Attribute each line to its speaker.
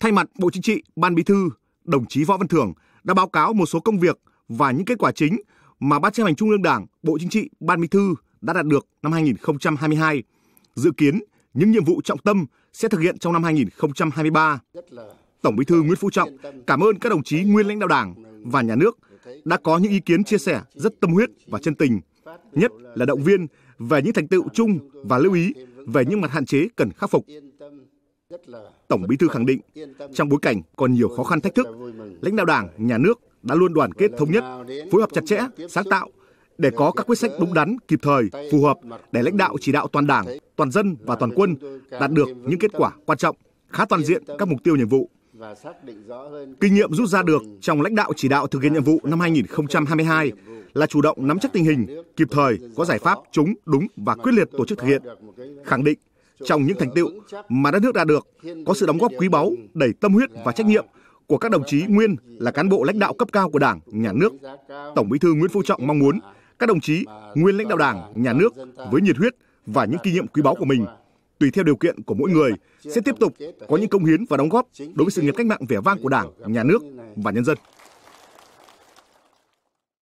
Speaker 1: Thay mặt Bộ Chính trị, Ban Bí thư, đồng chí Võ Văn Thưởng đã báo cáo một số công việc và những kết quả chính mà Ban chấp hành Trung ương Đảng, Bộ Chính trị, Ban Bí thư đã đạt được năm 2022. Dự kiến những nhiệm vụ trọng tâm sẽ thực hiện trong năm 2023. Tổng Bí thư Nguyễn Phú Trọng cảm ơn các đồng chí nguyên lãnh đạo Đảng và nhà nước đã có những ý kiến chia sẻ rất tâm huyết và chân tình, nhất là động viên về những thành tựu chung và lưu ý về những mặt hạn chế cần khắc phục. Tổng Bí thư khẳng định, trong bối cảnh còn nhiều khó khăn thách thức, lãnh đạo Đảng, nhà nước đã luôn đoàn kết thống nhất, phối hợp chặt chẽ, sáng tạo để có các quyết sách đúng đắn, kịp thời, phù hợp để lãnh đạo chỉ đạo toàn Đảng, toàn dân và toàn quân đạt được những kết quả quan trọng, khá toàn diện các mục tiêu nhiệm vụ. Kinh nghiệm rút ra được trong lãnh đạo chỉ đạo thực hiện nhiệm vụ năm 2022 là chủ động nắm chắc tình hình, kịp thời có giải pháp chống đúng và quyết liệt tổ chức thực hiện. Khẳng định trong những thành tựu mà đất nước đạt được có sự đóng góp quý báu, đầy tâm huyết và trách nhiệm của các đồng chí nguyên là cán bộ lãnh đạo cấp cao của Đảng, Nhà nước. Tổng Bí thư Nguyễn Phú Trọng mong muốn các đồng chí nguyên lãnh đạo Đảng, Nhà nước với nhiệt huyết và những kinh nghiệm quý báu của mình, tùy theo điều kiện của mỗi người, sẽ tiếp tục có những công hiến và đóng góp đối với sự nghiệp cách mạng vẻ vang của Đảng, Nhà nước và nhân dân.